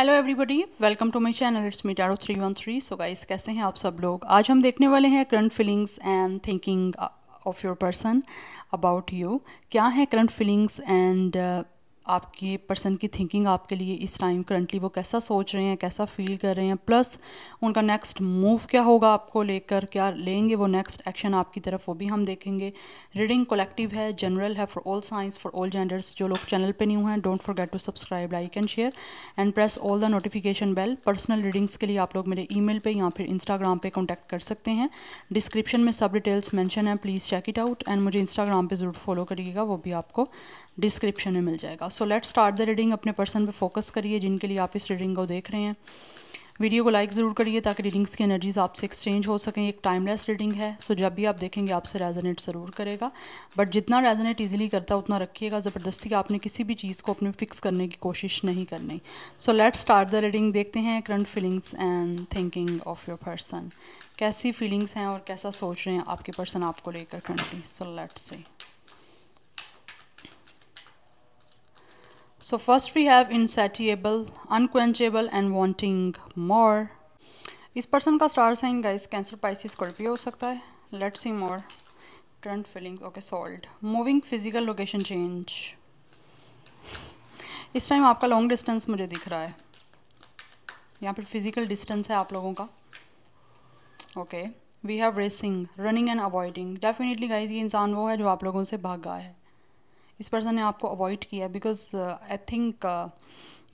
Hello everybody welcome to my channel it's me Taro three one three so guys कैसे हैं आप सब लोग आज हम देखने वाले हैं current feelings and thinking of your person about you क्या है करंट फीलिंग्स एंड आपके पर्सन की थिंकिंग आपके लिए इस टाइम करंटली वो कैसा सोच रहे हैं कैसा फील कर रहे हैं प्लस उनका नेक्स्ट मूव क्या होगा आपको लेकर क्या लेंगे वो नेक्स्ट एक्शन आपकी तरफ वो भी हम देखेंगे रीडिंग कलेक्टिव है जनरल है for all signs for all genders जो लोग चैनल पे न्यू हैं don't forget to subscribe like and share and press all the notification bell personal readings के लिए आप लोग मेरे ई मेल या फिर इंस्टाग्राम पर कॉन्टैक्ट कर सकते हैं डिस्क्रिप्शन में सब डिटेल्स मैंशन है please check it out and मुझे इंस्टाग्राम पर ज़रूर फॉलो करिएगा वो भी आपको डिस्क्रिप्शन में मिल जाएगा so let start the reading अपने पर्सन पे फोकस करिए जिनके लिए आप इस रीडिंग को देख रहे हैं वीडियो को लाइक ज़रूर करिए ताकि रीडिंग्स की एनर्जीज आपसे एक्सचेंज हो सकें एक टाइमलेस रीडिंग है सो जब भी आप देखेंगे आपसे रेजोनेट ज़रूर करेगा बट जितना रेजोनेट इजीली करता है उतना रखिएगा ज़बरदस्ती आपने किसी भी चीज़ को अपने फिक्स करने की कोशिश नहीं करनी so let start the reading देखते हैं current feelings and thinking of your person कैसी फीलिंग्स हैं और कैसा सोच रहे हैं आपके पर्सन आपको लेकर करंटली सो लेट से So first we have insatiable, unquenchable and wanting more. इस पर्सन का star sign guys Cancer Pisces Scorpio हो सकता है let see more current feelings okay sold moving physical location change इस time आपका long distance मुझे दिख रहा है यहाँ पर फिजिकल डिस्टेंस है आप लोगों का okay we have racing running and avoiding definitely guys ये इंसान वो है जो आप लोगों से भागा है इस पर्सन ने आपको अवॉइड किया बिकॉज आई थिंक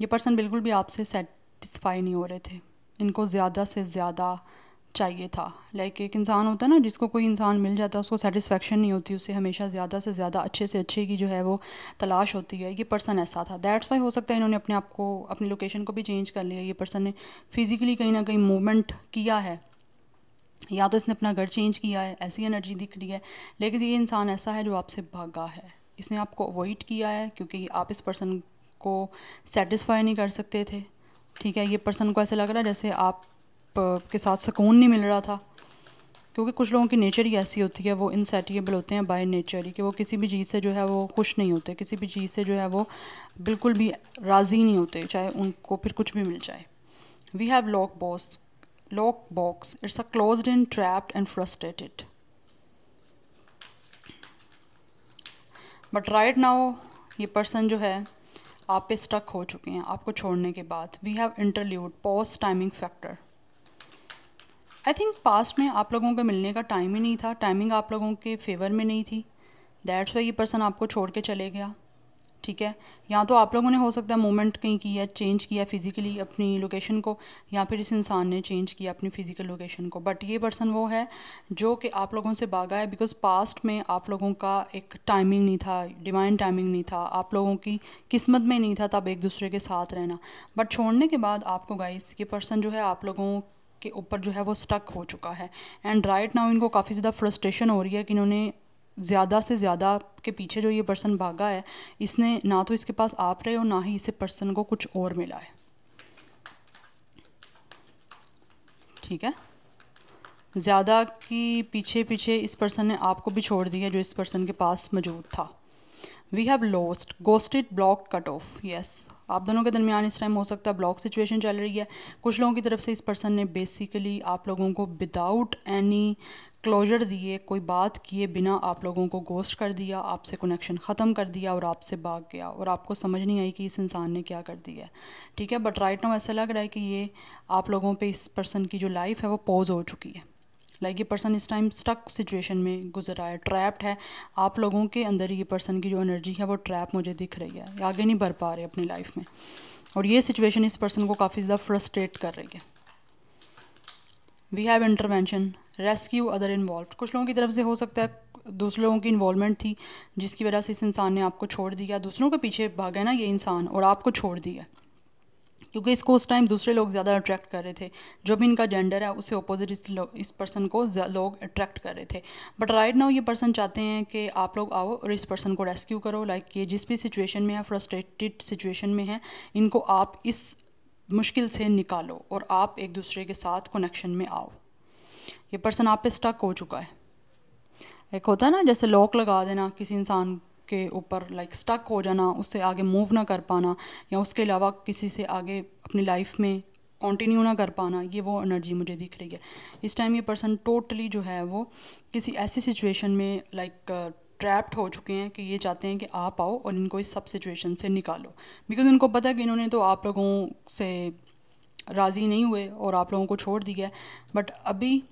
ये पर्सन बिल्कुल भी आपसे सेटिस्फाई नहीं हो रहे थे इनको ज़्यादा से ज़्यादा चाहिए था लाइक like, एक इंसान होता है ना जिसको कोई इंसान मिल जाता है उसको सेटिस्फेक्शन नहीं होती उसे हमेशा ज़्यादा से ज़्यादा अच्छे से अच्छे की जो है वो तलाश होती है ये पर्सन ऐसा था दैट्स वाई हो सकता है इन्होंने अपने आप को अपनी लोकेशन को भी चेंज कर लिया ये पर्सन ने फिज़िकली कहीं ना कहीं मूवमेंट किया है या तो इसने अपना घर चेंज किया है ऐसी एनर्जी दिख रही है लेकिन ये इंसान ऐसा है जो आपसे भागा है इसने आपको अवॉइड किया है क्योंकि आप इस पर्सन को सेटिस्फाई नहीं कर सकते थे ठीक है ये पर्सन को ऐसे लग रहा है जैसे आप के साथ सुकून नहीं मिल रहा था क्योंकि कुछ लोगों की नेचर ही ऐसी होती है वो इनसेटिएबल होते हैं बाय नेचर ही कि वो किसी भी चीज़ से जो है वो खुश नहीं होते किसी भी चीज़ से जो है वो बिल्कुल भी राज़ी नहीं होते चाहे उनको फिर कुछ भी मिल जाए we have lock boss lock box it's a close in trapped and frustrated but right now ये पर्सन जो है आप पे स्टक हो चुके हैं आपको छोड़ने के बाद we have interlude pause timing factor I think past में आप लोगों के मिलने का टाइम ही नहीं था टाइमिंग आप लोगों के फेवर में नहीं थी दैट्स वाई ये पर्सन आपको छोड़ के चले गया ठीक है या तो आप लोगों ने हो सकता है मोमेंट कहीं किया चेंज किया फिज़िकली अपनी लोकेशन को या फिर इस इंसान ने चेंज किया अपनी फ़िज़िकल लोकेशन को बट ये पर्सन वो है जो कि आप लोगों से भागा है बिकॉज पास्ट में आप लोगों का एक टाइमिंग नहीं था डिवाइन टाइमिंग नहीं था आप लोगों की किस्मत में नहीं था तब एक दूसरे के साथ रहना बट छोड़ने के बाद आपको गाइस ये पर्सन जो है आप लोगों के ऊपर जो है वो स्टक हो चुका है एंड राइट नाउ इनको काफ़ी ज़्यादा फ्रस्ट्रेशन हो रही है कि इन्होंने ज़्यादा से ज़्यादा के पीछे जो ये पर्सन भागा है इसने ना तो इसके पास आप रहे और ना ही इसे पर्सन को कुछ और मिला है ठीक है ज़्यादा कि पीछे पीछे इस पर्सन ने आपको भी छोड़ दिया जो इस पर्सन के पास मौजूद था we have lost ghosted block cut off yes आप दोनों के दरमियान इस टाइम हो सकता है ब्लॉक सिचुएशन चल रही है कुछ लोगों की तरफ से इस पर्सन ने बेसिकली आप लोगों को विदाउट एनी क्लोजर दिए कोई बात किए बिना आप लोगों को गोस्ट कर दिया आपसे कनेक्शन ख़त्म कर दिया और आपसे भाग गया और आपको समझ नहीं आई कि इस इंसान ने क्या कर दिया है ठीक है बट राइट नाउ ऐसा लग रहा है कि ये आप लोगों पे इस पर्सन की जो लाइफ है वो पॉज हो चुकी है लाइक ये पर्सन इस टाइम स्टक सिचुएशन में गुजर रहा है ट्रैप्ड है आप लोगों के अंदर ये पर्सन की जो एनर्जी है वो ट्रैप मुझे दिख रही है आगे नहीं बढ़ पा रहे अपनी लाइफ में और ये सिचुएशन इस पर्सन को काफ़ी ज़्यादा फ्रस्ट्रेट कर रही है we have intervention rescue other involve कुछ लोगों की तरफ से हो सकता है दूसरे लोगों की इन्वॉलमेंट थी जिसकी वजह से इस इंसान ने आपको छोड़ दिया दूसरों के पीछे भागा ना ये इंसान और आपको छोड़ दिया क्योंकि इसको उस टाइम दूसरे लोग ज़्यादा अट्रैक्ट कर रहे थे जो भी इनका जेंडर है उससे अपोजिट इस इस पर्सन को लोग अट्रैक्ट कर रहे थे बट राइट नाउ ये पर्सन चाहते हैं कि आप लोग आओ और इस पर्सन को रेस्क्यू करो लाइक like ये जिस भी सिचुएशन में है फ्रस्ट्रेटेड सिचुएशन में है इनको आप इस मुश्किल से निकालो और आप एक दूसरे के साथ कनेक्शन में आओ ये पर्सन आप पे स्टक हो चुका है एक होता है ना जैसे लॉक लगा देना किसी इंसान के ऊपर लाइक स्टक हो जाना उससे आगे मूव ना कर पाना या उसके अलावा किसी से आगे अपनी लाइफ में कंटिन्यू ना कर पाना ये वो एनर्जी मुझे दिख रही है इस टाइम ये पर्सन टोटली जो है वो किसी ऐसी सिचुएशन में लाइक ट्रैप्ड हो चुके हैं कि ये चाहते हैं कि आप आओ और इनको इस सब सिचुएशन से निकालो बिकॉज इनको पता है कि इन्होंने तो आप लोगों से राज़ी नहीं हुए और आप लोगों को छोड़ दिया है बट अभी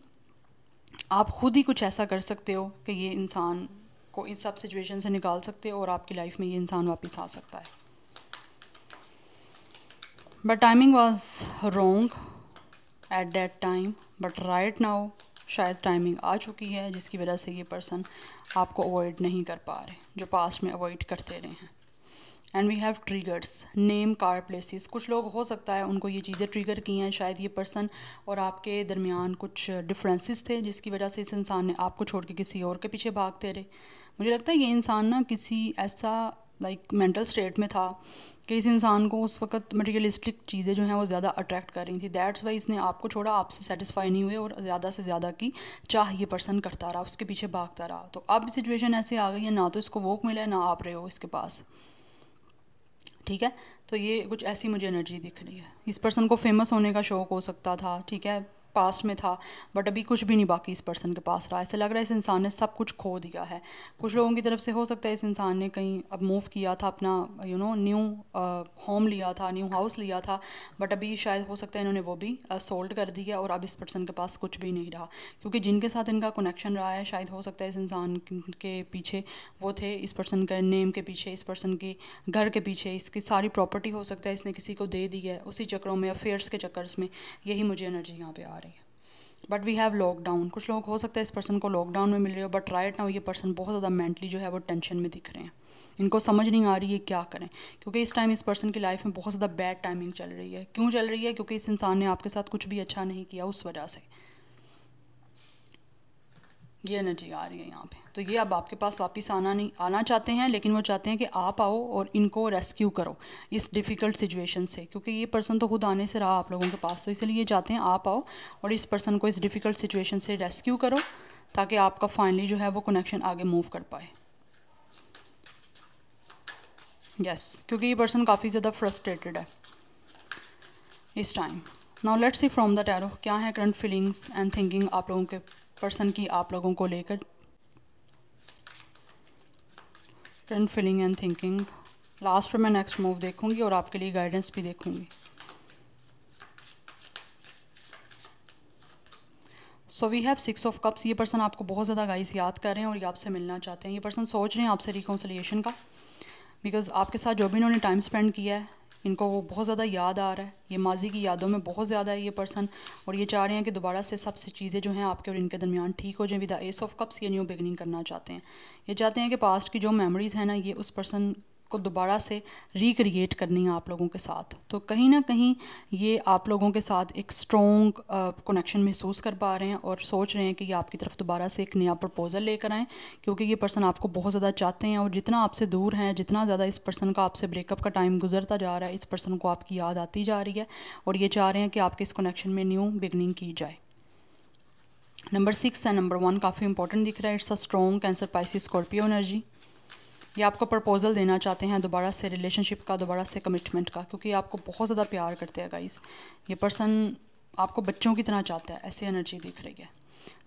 आप खुद ही कुछ ऐसा कर सकते हो कि ये इंसान को इन सब सिचुएशन से निकाल सकते हो और आपकी लाइफ में ये इंसान वापस आ सकता है but timing was wrong at that time but right now शायद टाइमिंग आ चुकी है जिसकी वजह से ये पर्सन आपको अवॉइड नहीं कर पा रहे जो पास्ट में अवॉइड करते रहे हैं and we have triggers name car places कुछ लोग हो सकता है उनको ये चीज़ें ट्रिगर की हैं शायद ये पर्सन और आपके दरमियान कुछ डिफरेंसेस थे जिसकी वजह से इस इंसान ने आपको छोड़ के किसी और के पीछे भागते रहे मुझे लगता है ये इंसान ना किसी ऐसा लाइक मेंटल स्टेट में था कि इस इंसान को उस वक्त मटेरियलिस्टिक चीज़ें जो हैं वो ज़्यादा अट्रैक्ट कर रही थी दैट्स वाई इसने आपको छोड़ा आपसे सेटिस्फाई नहीं हुए और ज़्यादा से ज़्यादा की चाह ये पर्सन करता रहा उसके पीछे भागता रहा तो अब सिचुएशन ऐसे आ गई है ना तो इसको वोक मिला है ना आप रहे हो इसके पास ठीक है तो ये कुछ ऐसी मुझे एनर्जी दिख रही है इस पर्सन को फेमस होने का शौक हो सकता था ठीक है पास्ट में था बट अभी कुछ भी नहीं बाकी इस पर्सन के पास रहा ऐसा लग रहा है इस इंसान ने सब कुछ खो दिया है कुछ लोगों की तरफ से हो सकता है इस इंसान ने कहीं अब मूव किया था अपना यू नो न्यू होम लिया था न्यू हाउस लिया था बट अभी शायद हो सकता है इन्होंने वो भी सोल्ड uh, कर दिया और अब इस पर्सन के पास कुछ भी नहीं रहा क्योंकि जिनके साथ इनका कनेक्शन रहा है शायद हो सकता है इस इंसान के पीछे वो थे इस पर्सन के नेम के पीछे इस पर्सन के घर के पीछे इसकी सारी प्रॉपर्टी हो सकता है इसने किसी को दे दी है उसी चक्करों में अफेयर्स के चक्कर्स में यही मुझे एनर्जी यहाँ पे आ रही है बट वी हैव लॉकडाउन कुछ लोग हो सकता है इस पर्सन को लॉकडाउन में मिल रहे हो बट राइट नाउ ये पर्सन बहुत ज़्यादा मेंटली जो है वो टेंशन में दिख रहे हैं इनको समझ नहीं आ रही है क्या करें क्योंकि इस टाइम इस पर्सन की लाइफ में बहुत ज़्यादा बैड टाइमिंग चल रही है क्यों चल रही है क्योंकि इस इंसान ने आपके साथ कुछ भी अच्छा नहीं किया उस वजह से ये एनर्जी आ रही है यहाँ पे तो ये अब आपके पास वापस आना नहीं आना चाहते हैं लेकिन वो चाहते हैं कि आप आओ और इनको रेस्क्यू करो इस डिफ़िकल्ट सिचुएशन से क्योंकि ये पर्सन तो खुद आने से रहा आप लोगों के पास तो इसलिए ये चाहते हैं आप आओ और इस पर्सन को इस डिफ़िकल्ट सिचुएशन से रेस्क्यू करो ताकि आपका फाइनली जो है वो कनेक्शन आगे मूव कर पाए यस yes, क्योंकि ये पर्सन काफ़ी ज़्यादा फ्रस्ट्रेटेड है इस time now let's see from the tarot क्या है करंट फीलिंग्स एंड थिंकिंग आप लोगों के पर्सन की आप लोगों को लेकर current feeling and thinking last पर मैं नेक्स्ट मूव देखूंगी और आपके लिए गाइडेंस भी देखूंगी so we have six of cups ये पर्सन आपको बहुत ज़्यादा गाइस याद कर रहे हैं और ये आपसे मिलना चाहते हैं ये पर्सन सोच रहे हैं आपसे रिकॉन्सलिएशन का बिकॉज आपके साथ जो भी इन्होंने टाइम स्पेंड किया है इनको वो बहुत ज़्यादा याद आ रहा है ये माजी की यादों में बहुत ज़्यादा है ये पर्सन और ये चाह रहे हैं कि दोबारा से सबसे चीज़ें जो हैं आपके और इनके दरमियान ठीक हो जाए विद एस ऑफ कप्स ये न्यू बिगनिंग करना चाहते हैं ये चाहते हैं कि पास्ट की जो मेमोरीज़ हैं ना ये उस पर्सन उसको दोबारा से रिक्रिएट करनी है आप लोगों के साथ तो कहीं ना कहीं ये आप लोगों के साथ एक स्ट्रॉन्ग कनेक्शन महसूस कर पा रहे हैं और सोच रहे हैं कि ये आपकी तरफ दोबारा से एक नया प्रपोज़ल लेकर आएँ क्योंकि ये पर्सन आपको बहुत ज़्यादा चाहते हैं और जितना आपसे दूर हैं जितना ज़्यादा इस पर्सन का आपसे ब्रेकअप का टाइम गुजरता जा रहा है इस पर्सन को आपकी याद आती जा रही है और ये चाह रहे हैं कि आपके इस कनेक्शन में न्यू बिगनिंग की जाए नंबर सिक्स है नंबर वन काफ़ी इंपॉर्टेंट दिख रहा है it's a strong cancer pisces scorpio energy या आपको प्रपोज़ल देना चाहते हैं दोबारा से रिलेशनशिप का दोबारा से कमिटमेंट का क्योंकि आपको बहुत ज़्यादा प्यार करते हैं गाइस ये पर्सन आपको बच्चों की तरह चाहता है ऐसी एनर्जी दिख रही है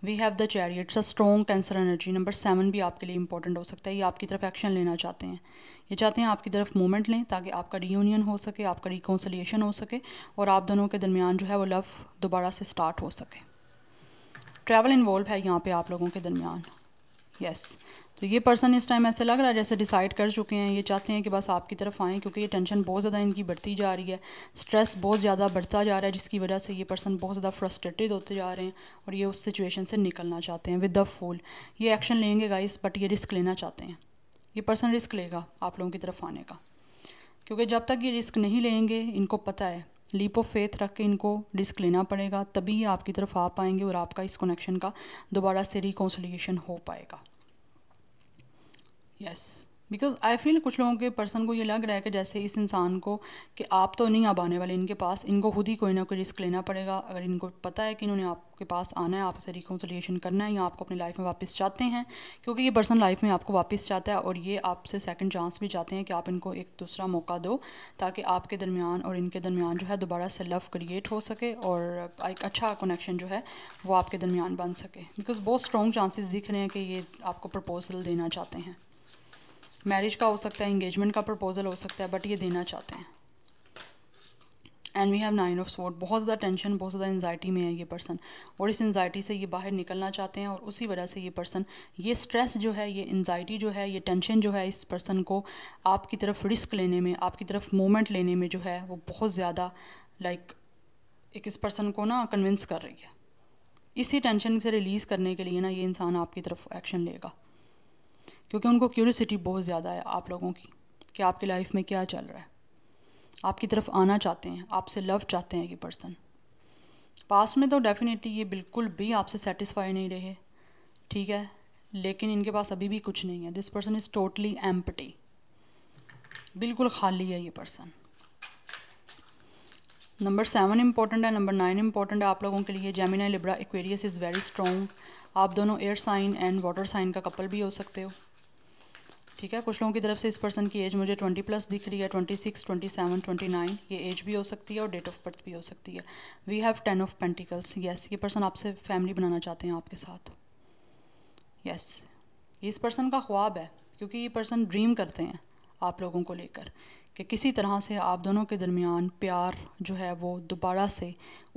we have the chariot it's a strong cancer energy number seven भी आपके लिए इंपॉर्टेंट हो सकता है ये आपकी तरफ एक्शन लेना चाहते हैं ये चाहते हैं आपकी तरफ मूवमेंट लें ताकि आपका रीयूनियन हो सके आपका रिकॉन्सलिएशन हो सके और आप दोनों के दरमियान जो है वो लव दोबारा से स्टार्ट हो सके ट्रैवल इन्वॉल्व है यहाँ पे आप लोगों के दरमियान यस तो ये पर्सन इस टाइम ऐसे लग रहा है जैसे डिसाइड कर चुके हैं ये चाहते हैं कि बस आपकी तरफ आएँ क्योंकि ये टेंशन बहुत ज़्यादा इनकी बढ़ती जा रही है स्ट्रेस बहुत ज़्यादा बढ़ता जा रहा है जिसकी वजह से ये पर्सन बहुत ज़्यादा फ्रस्ट्रेटेड होते जा रहे हैं और ये उस सिचुएशन से निकलना चाहते हैं विद द फूल ये एक्शन लेंगे गाइस बट ये रिस्क लेना चाहते हैं ये पर्सन रिस्क लेगा आप लोगों की तरफ आने का क्योंकि जब तक ये रिस्क नहीं लेंगे इनको पता है लीप ऑफ फेथ रख के इनको रिस्क लेना पड़ेगा तभी ये आपकी तरफ आ पाएंगे और आपका इस कनेक्शन का दोबारा से रिकॉन्सलिएशन हो पाएगा यस बिकॉज आई फील कुछ लोगों के पर्सन को ये लग रहा है कि जैसे इस इंसान को कि आप तो नहीं अब आने वाले इनके पास इनको खुद ही कोई ना कोई रिस्क लेना पड़ेगा अगर इनको पता है कि इन्होंने आपके पास आना है आपसे रिकॉन्सोलिएशन करना है या आपको अपनी लाइफ में वापस चाहते हैं क्योंकि ये पर्सन लाइफ में आपको वापस चाहता है और ये आपसे सेकेंड चांस भी चाहते हैं कि आप इनको एक दूसरा मौका दो ताकि आपके दरमियान और इनके दरमियान जो है दोबारा से लव क्रिएट हो सके और एक अच्छा कनेक्शन जो है वो आपके दरमियान बन सके बिकॉज बहुत स्ट्रॉन्ग चांसेस दिख रहे हैं कि ये आपको प्रपोजल देना चाहते हैं मैरिज का हो सकता है इंगेजमेंट का प्रपोजल हो सकता है बट ये देना चाहते हैं and we have nine of sword बहुत ज़्यादा टेंशन बहुत ज़्यादा एन्जाइटी में है ये पर्सन और इस एन्जाइटी से ये बाहर निकलना चाहते हैं और उसी वजह से ये पर्सन ये स्ट्रेस जो है ये एन्जाइटी जो है ये टेंशन जो है इस पर्सन को आपकी तरफ रिस्क लेने में आपकी तरफ मोमेंट लेने में जो है वो बहुत ज़्यादा लाइक एक इस पर्सन को ना कन्विंस कर रही है इसी टेंशन से रिलीज़ करने के लिए ना ये इंसान आपकी तरफ एक्शन लेगा क्योंकि उनको क्यूरसिटी बहुत ज़्यादा है आप लोगों की कि आपकी लाइफ में क्या चल रहा है आपकी तरफ आना चाहते हैं आपसे लव चाहते हैं ये पर्सन पास में तो डेफिनेटली ये बिल्कुल भी आपसे सेटिस्फाई नहीं रहे ठीक है लेकिन इनके पास अभी भी कुछ नहीं है this person is totally empty बिल्कुल खाली है ये पर्सन नंबर सेवन इंपॉर्टेंट है नंबर नाइन इंपॉर्टेंट है आप लोगों के लिए Gemini libra aquarius is very strong आप दोनों air sign and water sign का कपल भी हो सकते हो ठीक है कुछ लोगों की तरफ से इस पर्सन की एज मुझे ट्वेंटी प्लस दिख रही है twenty six twenty seven twenty nine ये एज भी हो सकती है और डेट ऑफ बर्थ भी हो सकती है we have ten of pentacles yes ये पर्सन आपसे फैमिली बनाना चाहते हैं आपके साथ यस yes. इस पर्सन का ख्वाब है क्योंकि ये पर्सन ड्रीम करते हैं आप लोगों को लेकर कि किसी तरह से आप दोनों के दरमियान प्यार जो है वो दोबारा से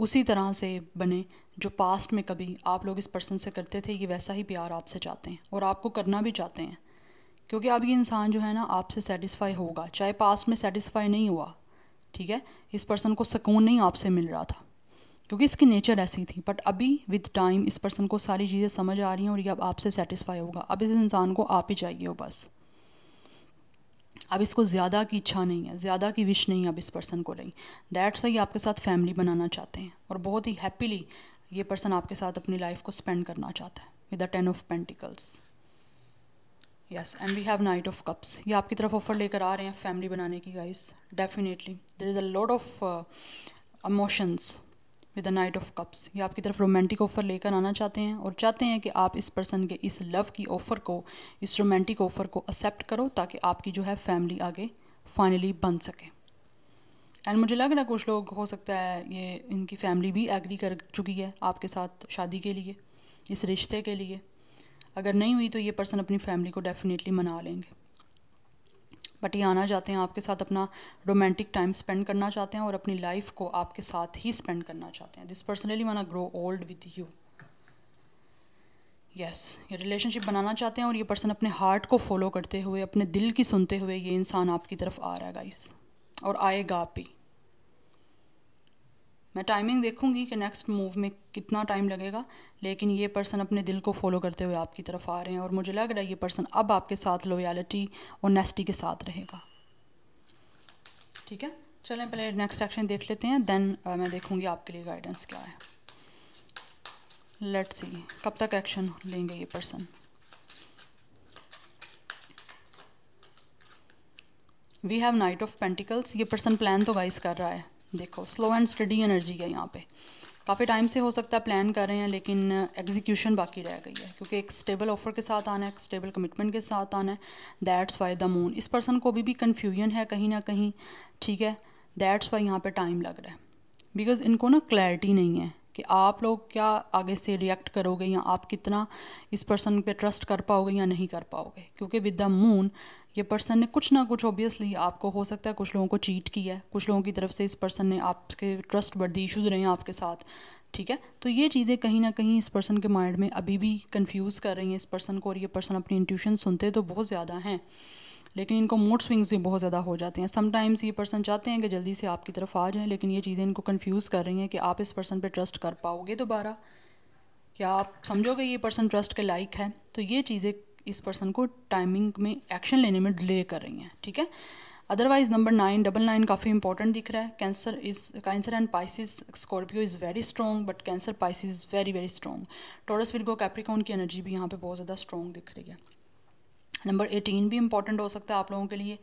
उसी तरह से बने जो पास्ट में कभी आप लोग इस पर्सन से करते थे ये वैसा ही प्यार आपसे चाहते हैं और आपको करना भी चाहते हैं क्योंकि अब ये इंसान जो है ना आपसे सेटिस्फाई होगा चाहे पास्ट में सेटिस्फाई नहीं हुआ ठीक है इस पर्सन को सुकून नहीं आपसे मिल रहा था क्योंकि इसकी नेचर ऐसी थी बट अभी विद टाइम इस पर्सन को सारी चीज़ें समझ आ रही हैं और ये अब आपसे सेटिस्फाई होगा अब इस इंसान को आप ही चाहिए हो बस अब इसको ज़्यादा की इच्छा नहीं है ज़्यादा की विश नहीं है अब इस पर्सन को रही दैट्स वाई आपके साथ फैमिली बनाना चाहते हैं और बहुत ही हैप्पीली ये पर्सन आपके साथ अपनी लाइफ को स्पेंड करना चाहता है with the ten of pentacles yes and we have knight of cups ये आपकी तरफ ऑफर लेकर आ रहे हैं फैमिली बनाने की guys definitely there is a lot of emotions with a knight of cups ये आपकी तरफ रोमांटिक ऑफ़र लेकर आना चाहते हैं और चाहते हैं कि आप इस पर्सन के इस लव की ऑफ़र को इस रोमांटिक ऑफ़र को एक्सेप्ट करो ताकि आपकी जो है फैमिली आगे फाइनली बन सके एंड मुझे लग रहा है कुछ लोग हो सकता है ये इनकी फैमिली भी एग्री कर चुकी है आपके साथ शादी के लिए इस रिश्ते के लिए अगर नहीं हुई तो ये पर्सन अपनी फैमिली को डेफिनेटली मना लेंगे बट ये आना चाहते हैं आपके साथ अपना रोमांटिक टाइम स्पेंड करना चाहते हैं और अपनी लाइफ को आपके साथ ही स्पेंड करना चाहते हैं this personally a grow old with you yes ये रिलेशनशिप बनाना चाहते हैं और ये पर्सन अपने हार्ट को फॉलो करते हुए अपने दिल की सुनते हुए ये इंसान आपकी तरफ आ रहा है गाइस और आएगा भी मैं टाइमिंग देखूंगी कि नेक्स्ट मूव में कितना टाइम लगेगा लेकिन ये पर्सन अपने दिल को फॉलो करते हुए आपकी तरफ आ रहे हैं और मुझे लग रहा है ये पर्सन अब आपके साथ लोयालिटी और नेस्टी के साथ रहेगा ठीक है चलें पहले नेक्स्ट एक्शन देख लेते हैं देन uh, मैं देखूंगी आपके लिए गाइडेंस क्या है लेट्स सी कब तक एक्शन लेंगे ये person we have knight of pentacles ये पर्सन प्लान तो गाइस कर रहा है देखो स्लो एंड स्टडी एनर्जी है यहाँ पे काफ़ी टाइम से हो सकता है प्लान कर रहे हैं लेकिन एग्जीक्यूशन uh, बाकी रह गई है क्योंकि एक स्टेबल ऑफर के साथ आना है एक स्टेबल कमिटमेंट के साथ आना है दैट्स वाई द मून इस पर्सन को भी भी कन्फ्यूजन है कहीं ना कहीं ठीक है दैट्स वाई यहाँ पे टाइम लग रहा है बिकॉज इनको ना क्लैरिटी नहीं है कि आप लोग क्या आगे से रिएक्ट करोगे या आप कितना इस पर्सन पे ट्रस्ट कर पाओगे या नहीं कर पाओगे क्योंकि विद द मून ये पर्सन ने कुछ ना कुछ ऑब्वियसली आपको हो सकता है कुछ लोगों को चीट किया है कुछ लोगों की तरफ से इस पर्सन ने आपके ट्रस्ट वर्दी इशूज़ रहे हैं आपके साथ ठीक है तो ये चीज़ें कहीं ना कहीं इस पर्सन के माइंड में अभी भी कंफ्यूज कर रही हैं इस पर्सन को और ये पर्सन अपनी इंट्यूशन सुनते तो बहुत ज़्यादा हैं लेकिन इनको मूड स्विंग्स भी बहुत ज़्यादा हो जाते हैं समटाइम्स ये पर्सन चाहते हैं कि जल्दी से आपकी तरफ आ जाएं लेकिन ये चीज़ें इनको कंफ्यूज़ कर रही हैं कि आप इस पर्सन पर ट्रस्ट कर पाओगे दोबारा क्या आप समझोगे ये पर्सन ट्रस्ट के लाइक है तो ये चीज़ें इस पर्सन को टाइमिंग में एक्शन लेने में डिले कर रही हैं ठीक है otherwise number nine double nine काफ़ी इंपॉर्टेंट दिख रहा है cancer is cancer and pisces scorpio is very strong but cancer pisces is very very strong taurus virgo capricorn की एनर्जी भी यहाँ पे बहुत ज़्यादा स्ट्रॉन्ग दिख रही है नंबर एटीन भी इंपॉर्टेंट हो सकता है आप लोगों के लिए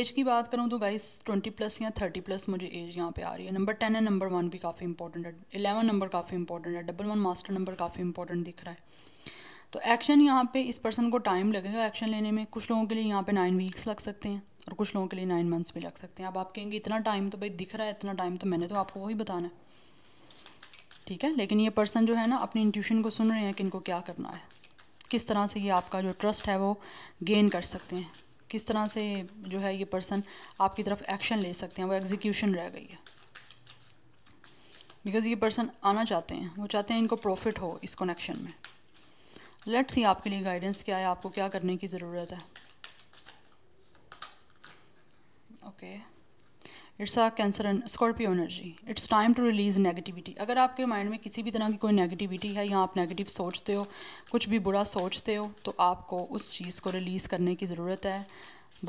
एज की बात करूँ तो गाइस ट्वेंटी प्लस या थर्टी प्लस मुझे एज यहाँ पे आ रही है नंबर टेन है नंबर वन भी काफ़ी इंपॉर्टेंट है इलेवन नंबर काफ़ी इंपॉर्टेंट है डबल वन मास्टर नंबर काफ़ी इंपॉर्टेंट दिख रहा है तो एक्शन यहाँ पे इस पर्सन को टाइम लगेगा एक्शन लेने में कुछ लोगों के लिए यहाँ पे नाइन वीक्स लग सकते हैं और कुछ लोगों के लिए नाइन मंथ्स भी लग सकते हैं अब आप कहेंगे इतना टाइम तो भाई दिख रहा है इतना टाइम तो मैंने तो आपको वही बताना है ठीक है लेकिन ये पर्सन जो है ना अपनी इंट्यूशन को सुन रहे हैं कि इनको क्या करना है किस तरह से ये आपका जो ट्रस्ट है वो गेन कर सकते हैं किस तरह से जो है ये पर्सन आपकी तरफ एक्शन ले सकते हैं वो एग्जीक्यूशन रह गई है बिकॉज़ ये पर्सन आना चाहते हैं वो चाहते हैं इनको प्रॉफिट हो इस कनेक्शन में लेट्स ही आपके लिए गाइडेंस क्या है आपको क्या करने की ज़रूरत है okay it's a cancer and scorpio energy it's time to release negativity अगर आपके माइंड में किसी भी तरह की कोई नेगेटिविटी है या आप नेगेटिव सोचते हो कुछ भी बुरा सोचते हो तो आपको उस चीज़ को रिलीज़ करने की ज़रूरत है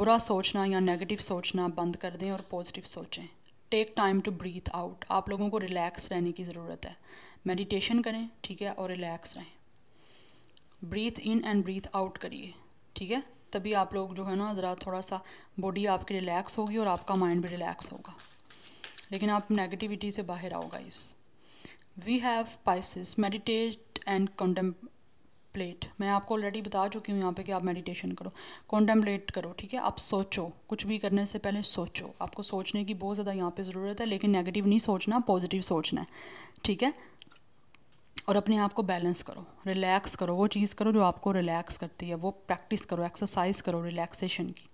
बुरा सोचना या नेगेटिव सोचना बंद कर दें और पॉजिटिव सोचें take time to breathe out आप लोगों को रिलैक्स रहने की ज़रूरत है मेडिटेशन करें ठीक है और रिलैक्स रहें breathe in and breathe out करिए ठीक है तभी आप लोग जो है ना ज़रा थोड़ा सा बॉडी आपकी रिलैक्स होगी और आपका माइंड भी रिलैक्स होगा लेकिन आप नेगेटिविटी से बाहर आओ guys we have pisces meditate and contemplate मैं आपको ऑलरेडी बता चुकी हूँ यहाँ पे कि आप मेडिटेशन करो कॉन्टेम्पलेट करो ठीक है आप सोचो कुछ भी करने से पहले सोचो आपको सोचने की बहुत ज़्यादा यहाँ पे ज़रूरत है लेकिन नेगेटिव नहीं सोचना पॉजिटिव सोचना है ठीक है और अपने आप को बैलेंस करो रिलैक्स करो वो चीज़ करो जो आपको रिलैक्स करती है वो प्रैक्टिस करो एक्सरसाइज करो रिलैक्सेशन की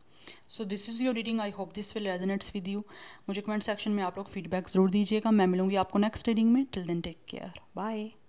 so this is your reading I hope this will resonates with you मुझे कमेंट सेक्शन में आप लोग फीडबैक ज़रूर दीजिएगा मैं मिलूंगी आपको नेक्स्ट रीडिंग में till then take care bye